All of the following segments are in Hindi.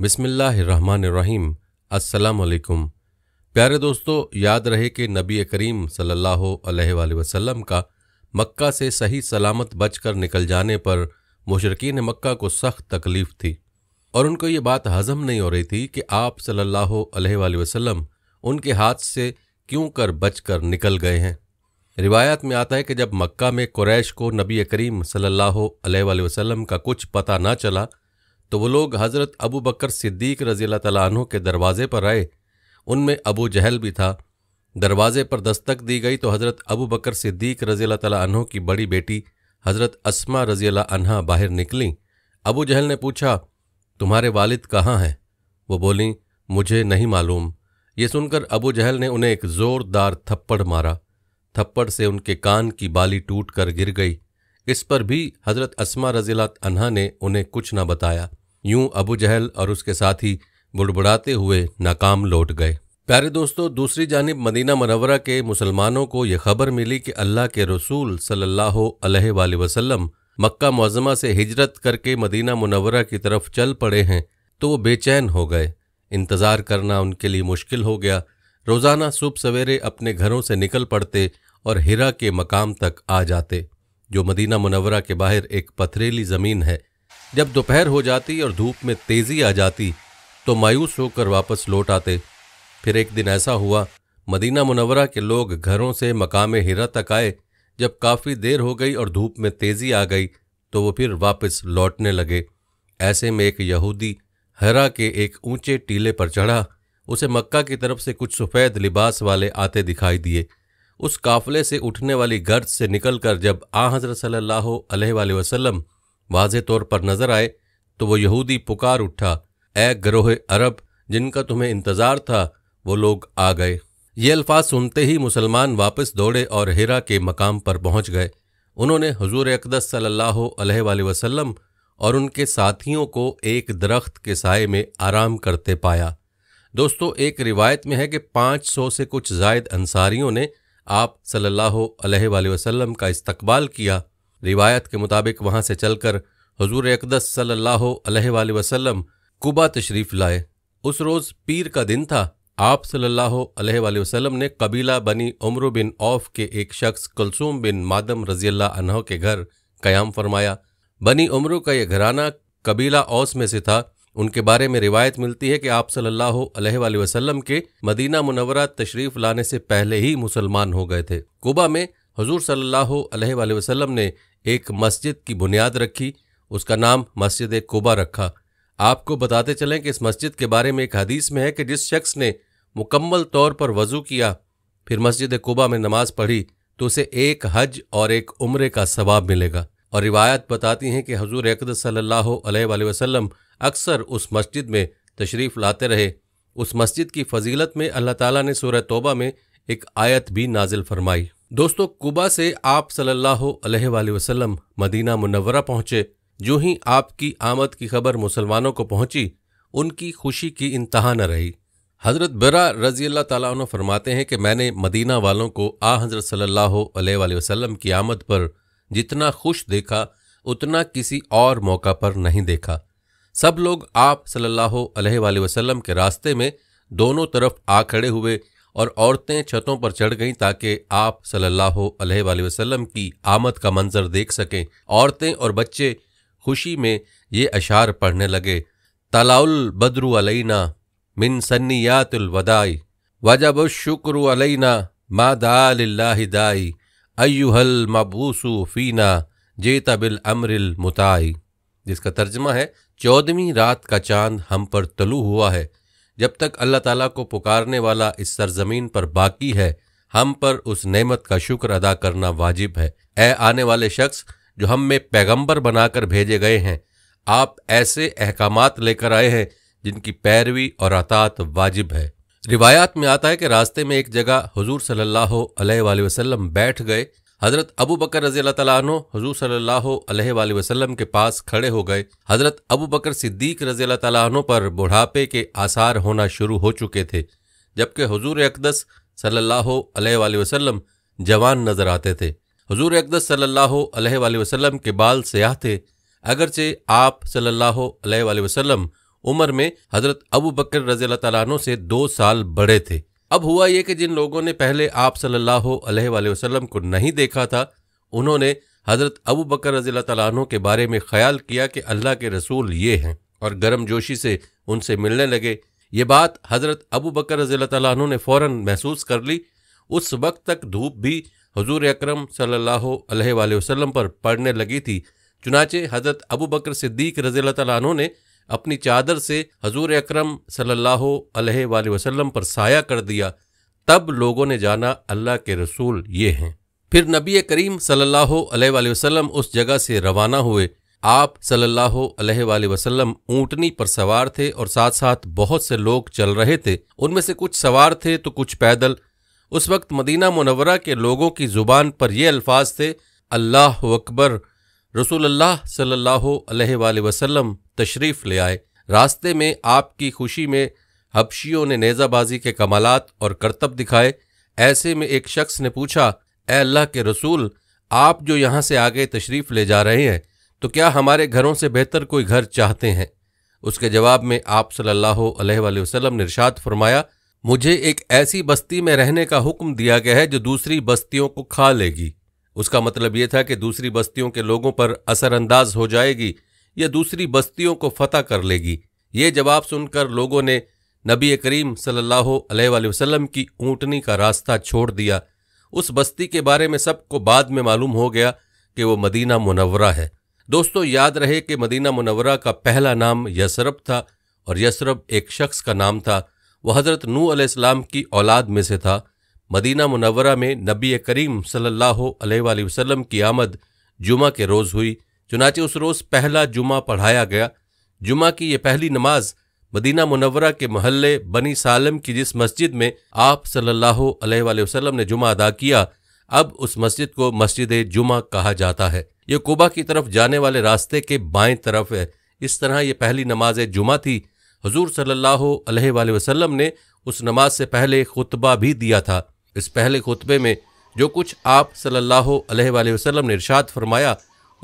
बिसमीम् असलकुम प्यारे दोस्तों याद रहे कि नबी करीम सल्ला वसम का मक्का से सही सलामत बचकर निकल जाने पर मुशरकिन मक्का को सख्त तकलीफ थी और उनको ये बात हजम नहीं हो रही थी कि आप सल्ला वसम उनके हाथ से क्यों कर बच कर निकल गए हैं रिवायत में आता है कि जब मक्का में क्रैश को नबी करीम सल्ला वसम का कुछ पता ना चला तो वो लोग हज़रत अबू बकर सिद्दीक रज़ी तैनों के दरवाज़े पर आए उनमें अबू जहल भी था दरवाज़े पर दस्तक दी गई तो हज़रत अबू बकर सिद्दीक रज़ी तैनों की बड़ी बेटी हज़रत असमा रज़ी अनहा बाहर निकली अबू जहल ने पूछा तुम्हारे वालिद कहाँ हैं वो बोलें मुझे नहीं मालूम ये सुनकर अबू जहल ने उन्हें एक ज़ोरदार थप्पड़ मारा थप्पड़ से उनके कान की बाली टूट कर गिर गई इस पर भी हज़रत असमा रज़ीला अनहा ने उन्हें कुछ न बताया यूं अबू जहल और उसके साथी बुड़बुड़ाते हुए नाकाम लौट गए प्यारे दोस्तों दूसरी जानब मदीना मनवरा के मुसलमानों को यह खबर मिली कि अल्लाह के रसूल सल्ला वसलम मक्का मौजमा से हिजरत करके मदीना मुनवरा की तरफ चल पड़े हैं तो वो बेचैन हो गए इंतज़ार करना उनके लिए मुश्किल हो गया रोज़ाना सुबह सवेरे अपने घरों से निकल पड़ते और हिरा के मकाम तक आ जाते जो मदीना मुनवरा के बाहर एक पथरीली ज़मीन है जब दोपहर हो जाती और धूप में तेजी आ जाती तो मायूस होकर वापस लौट आते फिर एक दिन ऐसा हुआ मदीना मुनवरा के लोग घरों से मकाम हिरा तक आए जब काफ़ी देर हो गई और धूप में तेज़ी आ गई तो वो फिर वापस लौटने लगे ऐसे में एक यहूदी हरा के एक ऊंचे टीले पर चढ़ा उसे मक्का की तरफ से कुछ सफ़ेद लिबास वाले आते दिखाई दिए उस काफले से उठने वाली गर्द से निकलकर जब आ हज़रत सल्लल्लाहु अलैहि वसल्लम वाज तौर पर नजर आए तो वो यहूदी पुकार उठा ए ग्रोह अरब जिनका तुम्हें इंतजार था वो लोग आ गए ये अल्फाज सुनते ही मुसलमान वापस दौड़े और हेरा के मकाम पर पहुंच गए उन्होंने हजूर अकदस सल्लल्लाहु अलैहि वसल्लम और उनके साथियों को एक दरख्त के साय में आराम करते पाया दोस्तों एक रिवायत में है कि 500 से कुछ जायद अंसारियों ने आप सल्लल्लाहु अलैहि वसल्लम का इस्तकबाल किया रिवायत के मुताबिक वहाँ से चलकर हजूर अकदस सल्ला वसलम कुबा तशरीफ़ लाए उस रोज़ पीर का दिन था आप सल्ला वसलम ने कबीला बनी उम्र बिन औफ के एक शख्स कुलसूम बिन मादम रजील्ला के घर कयाम फरमाया बनी उम्र का यह घराना कबीला औस में से था उनके बारे में रिवायत मिलती है कि आप सल्लल्लाहु अलैहि वसल्लम के मदीना मुनवरा तशरीफ लाने से पहले ही मुसलमान हो गए थे कुबा में हजूर सल्लल्लाहु अलैहि वसल्लम ने एक मस्जिद की बुनियाद रखी उसका नाम मस्जिद कोबा रखा आपको बताते चलें कि इस मस्जिद के बारे में एक हदीस में है कि जिस शख्स ने मुकम्मल तौर पर वज़ू किया फिर मस्जिद कोबा में नमाज पढ़ी तो उसे एक हज और एक उम्र का सवाब मिलेगा और रिवायत बताती हैं कि हजूर अकद सल्लल्लाहु अक्सर उस मस्जिद में तशरीफ़ लाते रहे उस मस्जिद की फजीलत में अल्लाह ताला ने सूर तौबा में एक आयत भी नाजिल फरमाई दोस्तों कुबा से आप सल्लल्लाहु अलैहि वसल्लम मदीना मुनवरा पहुंचे जो ही आपकी आमद की खबर मुसलमानों को पहुंची उनकी खुशी की इंतहा न रही हज़रत बरा रजी अल्लाह ताला फरमाते हैं कि मैंने मदीना वालों को आ हज़रत सल्लल्लाहु अलैहि वसल्लम की आमद पर जितना खुश देखा उतना किसी और मौका पर नहीं देखा सब लोग आप सल्लल्लाहु अलैहि वसल्लम के रास्ते में दोनों तरफ आ खड़े हुए और औरतें छतों पर चढ़ गईं ताकि आप सल्लल्लाहु अलैहि वसल्लम की आमद का मंजर देख सकें औरतें और बच्चे खुशी में ये अशार पढ़ने लगे तलाउल बद्रु अलैना मिन सन्नियातुलवदाई वजब शुक्र अलैना मा दाल्लाह दाई अयुहल मबूसु फीना जे तबिल अमरिल मुताई जिसका तर्जमा है चौदहवीं रात का चांद हम पर तलु हुआ है जब तक अल्लाह ताला को पुकारने वाला इस सरजमीन पर बाकी है हम पर उस नेमत का शुक्र अदा करना वाजिब है ए आने वाले शख्स जो हम में पैगंबर बनाकर भेजे गए हैं आप ऐसे अहकाम लेकर आए हैं जिनकी पैरवी और अतात वाजिब है रिवायात में आता है कि रास्ते में एक जगह हजूर सल्ला वसलम बैठ गए हज़रत अबू बकर रजी अल्लाह हजू सल्ला वसलम के पास खड़े हो गए हज़रत अबू बकर सिद्दीक रजी तला पर बुढ़ापे के आसार होना शुरू हो चुके थे जबकि हजूर अकदस सल्ला वसलम जवान नजर आते थे हजूर अकदस सल्ला वसलम के बाल सयाह थे अगरचे आप सल्ला वसलम उम्र में हज़रत अबू बकर रजी तला से दो साल बड़े थे अब हुआ यह कि जिन लोगों ने पहले आप सल्लल्लाहु अलैहि वसल्लम को नहीं देखा था उन्होंने हज़रत अबू बकर रजील तु के बारे में ख्याल किया कि अल्लाह के रसूल ये हैं और गर्म जोशी से उनसे मिलने लगे ये बात हज़रत अबू बकर रजील तु ने फ़ौर महसूस कर ली उस वक्त तक धूप भी हजूर अक्रम सल्ला अलैहि पर पड़ने लगी थी चुनाचे हज़रत अबू बकर सिद्दीक रजील तु ने अपनी चादर से हजूर अक्रम सल्ला वसलम वसल्लम पर साया कर दिया तब लोगों ने जाना अल्लाह के रसूल ये हैं फिर नबी करीम सल्लल्लाहु अलैहि वसल्लम उस जगह से रवाना हुए आप सल्लल्लाहु अलैहि वसल्लम ऊँटनी पर सवार थे और साथ साथ बहुत से लोग चल रहे थे उनमें से कुछ सवार थे तो कुछ पैदल उस वक्त मदीना मुनवरा के लोगों की ज़ुबान पर ये अल्फाज थे अल्लाह अकबर रसूलुल्लाह सल्लल्लाहु अलैहि वसल्लम तशरीफ़ ले आए रास्ते में आपकी खुशी में हबशियों ने नेज़ाबाजी के कमालात और करतब दिखाए ऐसे में एक शख्स ने पूछा ए अल्लाह के रसूल आप जो यहाँ से आगे तशरीफ़ ले जा रहे हैं तो क्या हमारे घरों से बेहतर कोई घर चाहते हैं उसके जवाब में आप सल्ला वसलम ने इरशाद फरमाया मुझे एक ऐसी बस्ती में रहने का हुक्म दिया गया है जो दूसरी बस्तियों को खा लेगी उसका मतलब ये था कि दूसरी बस्तियों के लोगों पर असरअंदाज हो जाएगी या दूसरी बस्तियों को फतह कर लेगी ये जवाब सुनकर लोगों ने नबी करीम सल्लल्लाहु अलैहि वसल्लम की ऊँटनी का रास्ता छोड़ दिया उस बस्ती के बारे में सबको बाद में मालूम हो गया कि वो मदीना मुनवरा है दोस्तों याद रहे कि मदीना मुनवरा का पहला नाम यसरब था और यसरब एक शख्स का नाम था वह हज़रत नू अलैहिस्सलाम की औलाद में से था मदीना मुनवरा में नबी करीम सल्लल्लाहु अलैहि वसल्लम की आमद जुमा के रोज़ हुई चुनाचे उस रोज़ पहला जुमा पढ़ाया गया जुमा की यह पहली नमाज मदीना मुनवरा के महल्ले बनी सालम की जिस मस्जिद में आप सल्लल्लाहु अलैहि वसल्लम ने जुमा अदा किया अब उस मस्जिद को मस्जिद जुमा कहा जाता है ये कुबा की तरफ जाने वाले रास्ते के बाएं तरफ है इस तरह ये पहली नमाज जुमा थी हजूर सल्ला वसलम ने उस नमाज से पहले खुतबा भी दिया था इस पहले खुतबे में जो कुछ आप सल्लल्लाहु अलैहि वसल्लम ने इरशाद फरमाया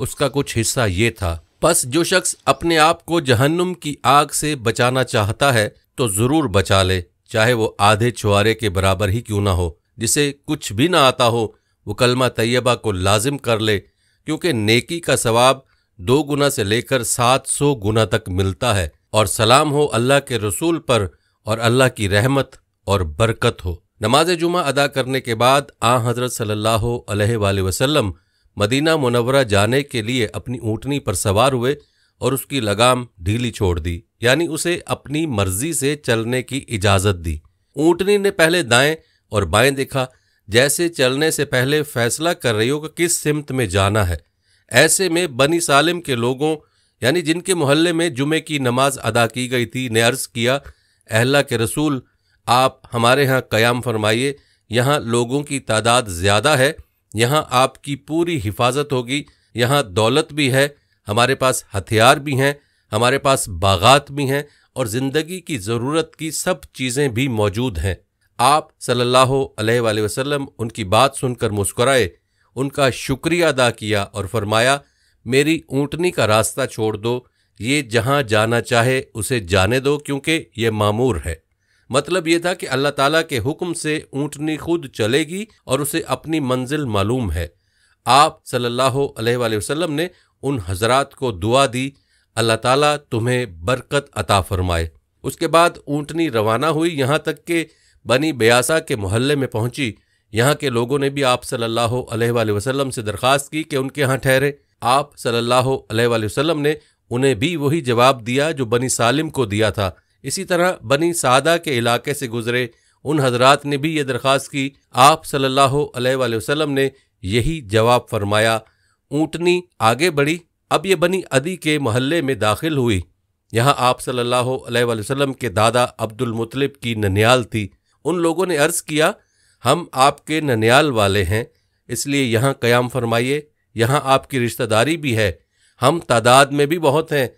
उसका कुछ हिस्सा ये था बस जो शख्स अपने आप को जहन्नुम की आग से बचाना चाहता है तो ज़रूर बचा ले चाहे वो आधे छुआरे के बराबर ही क्यों ना हो जिसे कुछ भी ना आता हो वो कलमा तैयबा को लाजिम कर ले क्योंकि नेकी का सवाब दो गुना से लेकर सात सौ गुना तक मिलता है और सलाम हो अल्लाह के रसूल पर और अल्लाह की रहमत और बरकत हो नमाज जुमा अदा करने के बाद आ हज़रत सल्लल्लाहु अलैहि वसल्लम मदीना मुनवरा जाने के लिए अपनी ऊँटनी पर सवार हुए और उसकी लगाम ढीली छोड़ दी यानी उसे अपनी मर्जी से चलने की इजाज़त दी ऊँटनी ने पहले दाएं और बाएं देखा जैसे चलने से पहले फैसला कर रही हो कि किस सिमत में जाना है ऐसे में बनी सालिम के लोगों यानी जिनके मोहल्ले में जुमे की नमाज अदा की गई थी ने अर्ज़ किया अहला के रसूल आप हमारे यहाँ कयाम फरमाइए यहाँ लोगों की तादाद ज़्यादा है यहाँ आपकी पूरी हिफाजत होगी यहाँ दौलत भी है हमारे पास हथियार भी हैं हमारे पास बागात भी हैं और ज़िंदगी की ज़रूरत की सब चीज़ें भी मौजूद हैं आप सल्लल्लाहु अलैहि वसल्लम उनकी बात सुनकर मुस्कुराए उनका शुक्रिया अदा किया और फरमाया मेरी ऊँटनी का रास्ता छोड़ दो ये जहाँ जाना चाहे उसे जाने दो क्योंकि ये मामूर है मतलब ये था कि अल्लाह ताला के हुक्म से ऊँटनी खुद चलेगी और उसे अपनी मंजिल मालूम है आप सल्लल्लाहु अलैहि वसल्लम ने उन हजरात को दुआ दी अल्लाह ताला तुम्हें बरकत अता फरमाए उसके बाद ऊँटनी रवाना हुई यहाँ तक कि बनी बयासा के मोहल्ले में पहुँची यहाँ के लोगों ने भी आप सल्लल्लाहु अलैहि वसल्लम से दरख्वास्त की कि उनके यहाँ ठहरे आप सल्लल्लाहु अलैहि वसल्लम ने उन्हें भी वही जवाब दिया जो बनी सालिम को दिया था इसी तरह बनी सादा के इलाके से गुजरे उन हजरात ने भी ये दरख्वास्त की आप सल्लल्लाहु अलैहि वसल्लम ने यही जवाब फरमाया ऊँटनी आगे बढ़ी अब ये बनी अदी के मोहल्ले में दाखिल हुई यहाँ आप सल्लल्लाहु अलैहि वसल्लम के दादा अब्दुल मुतलिब की ननियाल थी उन लोगों ने अर्ज़ किया हम आपके ननियाल वाले हैं इसलिए यहाँ क़याम फरमाइए यहाँ आपकी रिश्तेदारी भी है हम तादाद में भी बहुत हैं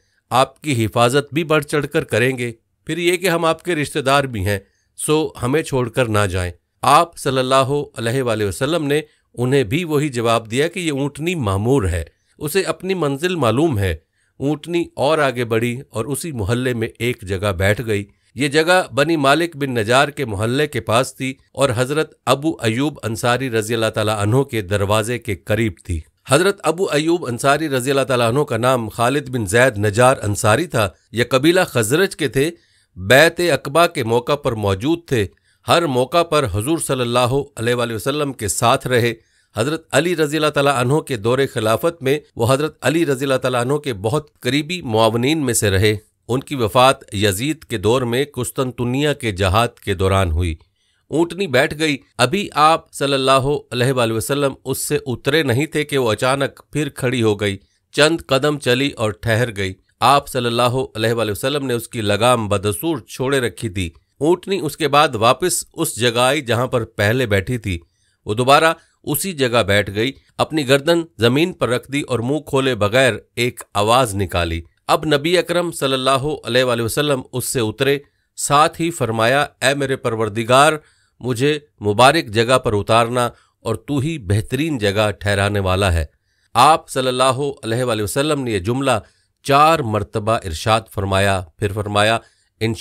आपकी हिफाजत भी बढ़ चढ़ कर करेंगे फिर ये कि हम आपके रिश्तेदार भी हैं सो हमें छोड़कर ना जाएं आप सल्लल्लाहु अलैहि वसल्लम ने उन्हें भी वही जवाब दिया कि ये ऊँटनी मामूर है उसे अपनी मंजिल मालूम है ऊँटनी और आगे बढ़ी और उसी मोहल्ले में एक जगह बैठ गई ये जगह बनी मालिक बिन नजार के मोहल्ले के पास थी और हज़रत अबू अयूब अंसारी रजी अल्लाह तला के दरवाजे के करीब थी हज़रत अबू अयूब अंसारी रजी अल्लाह तला का नाम खालिद बिन जैद नजार अंसारी था यह कबीला खजरज के थे बैत अकबा के मौका पर मौजूद थे हर मौका पर हजूर सल्लल्लाहु अलैहि वसल्लम के साथ रहे हज़रत अली रज़ी तनों के दौर खिलाफत में वो हज़रत अली रज़ी तनों के बहुत करीबी मुआवनीन में से रहे उनकी वफ़ात यजीद के दौर में कुस्तनतुनिया के जहाद के दौरान हुई ऊँटनी बैठ गई अभी आप सल्लल्लाहु अलैहि वसल्लम उससे उतरे नहीं थे कि वो अचानक फिर खड़ी हो गई चंद कदम चली और ठहर गई आप सल्लल्लाहु अलैहि वसल्लम ने उसकी लगाम बदसूर छोड़े रखी थी ऊँटनी उसके बाद वापस उस जगह आई जहां पर पहले बैठी थी वो दोबारा उसी जगह बैठ गई अपनी गर्दन जमीन पर रख दी और मुंह खोले बगैर एक आवाज निकाली अब नबी अकरम सल्लल्लाहु अलैहि वसल्लम उससे उतरे साथ ही फरमाया ऐ मेरे परवरदिगार मुझे मुबारक जगह पर उतारना और तू ही बेहतरीन जगह ठहराने वाला है आप सल्लल्लाहु अलैहि वसल्लम ने यह जुमला चार मरतबा इरशाद फरमाया फिर फरमाया इन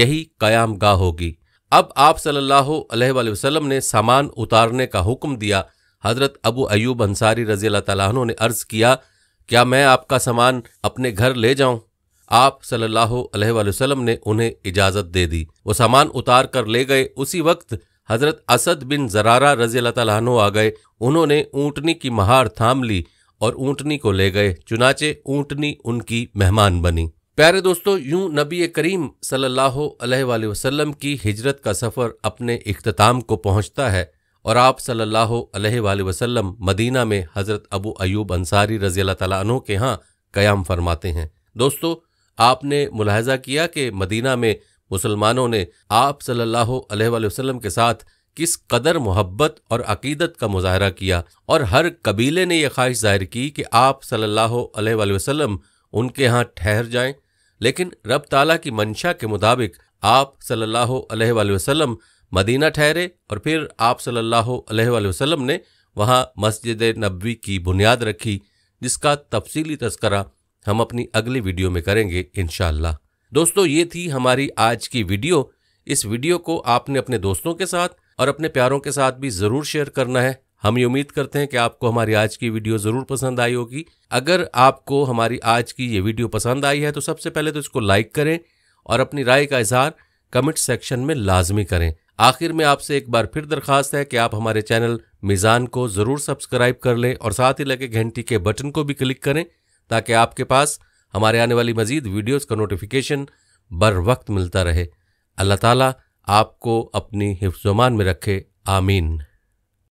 यही कयाम गाह होगी अब आप सल्लल्लाहु अलैहि वसल्लम ने सामान उतारने का हुक्म दिया हज़रत अबू अयूब अंसारी रज़ी तु ने अर्ज़ किया क्या मैं आपका सामान अपने घर ले जाऊँ आप सल्लल्लाहु अलैहि वसल्लम ने उन्हें इजाज़त दे दी वो सामान उतार कर ले गए उसी वक्त हज़रत असद बिन जरारा रज़ी तु आ गए उन्होंने ऊँटनी की महार थाम ली और ऊंटनी को ले गए चुनाचे ऊंटनी उनकी मेहमान बनी प्यारे दोस्तों यूं नबी करीम सल्लल्लाहु अलैहि वसल्लम की हिजरत का सफ़र अपने अख्ताम को पहुंचता है और आप सल्लल्लाहु अलैहि वसल्लम मदीना में हज़रत अबू अयूब अंसारी रज़ी तनों के यहाँ क़याम फरमाते हैं दोस्तों आपने मुलाजा किया कि मदीना में मुसलमानों ने आप सल्लल्लाहु अलैहि वसल्लम के साथ किस कदर मोहब्बत और अकीदत का मुजाहरा किया और हर कबीले ने यह ख्वाहिश जाहिर की कि आप सल्लल्लाहु अलैहि वसल्लम उनके यहाँ ठहर जाएं लेकिन रब ताला की मंशा के मुताबिक आप सल्लल्लाहु अलैहि वसल्लम मदीना ठहरे और फिर आप सल्लल्लाहु अलैहि वसल्लम ने वहाँ मस्जिद नबी की बुनियाद रखी जिसका तफसीली तस्करा हम अपनी अगली वीडियो में करेंगे इन दोस्तों ये थी हमारी आज की वीडियो इस वीडियो को आपने अपने दोस्तों के साथ और अपने प्यारों के साथ भी ज़रूर शेयर करना है हम ये उम्मीद करते हैं कि आपको हमारी आज की वीडियो ज़रूर पसंद आई होगी अगर आपको हमारी आज की ये वीडियो पसंद आई है तो सबसे पहले तो इसको लाइक करें और अपनी राय का इजहार कमेंट सेक्शन में लाजमी करें आखिर में आपसे एक बार फिर दरखास्त है कि आप हमारे चैनल मिज़ान को ज़रूर सब्सक्राइब कर लें और साथ ही लगे घंटी के बटन को भी क्लिक करें ताकि आपके पास हमारे आने वाली मज़ीद वीडियोज़ का नोटिफिकेशन बर वक्त मिलता रहे अल्लाह ताला आपको अपनी हिफ्जमान में रखे आमीन